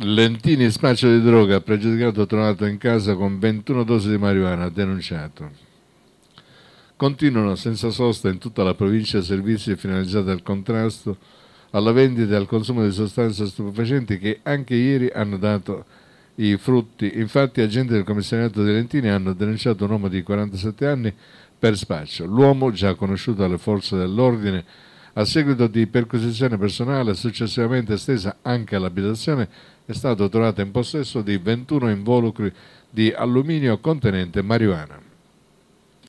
Lentini, spaccio di droga, pregiudicato trovato in casa con 21 dosi di marijuana, denunciato. Continuano senza sosta in tutta la provincia servizi finalizzati al contrasto alla vendita e al consumo di sostanze stupefacenti che anche ieri hanno dato i frutti. Infatti agenti del commissariato di Lentini hanno denunciato un uomo di 47 anni per spaccio. L'uomo, già conosciuto alle forze dell'ordine, a seguito di perquisizione personale successivamente estesa anche all'abitazione, è stato trovato in possesso di 21 involucri di alluminio contenente marijuana.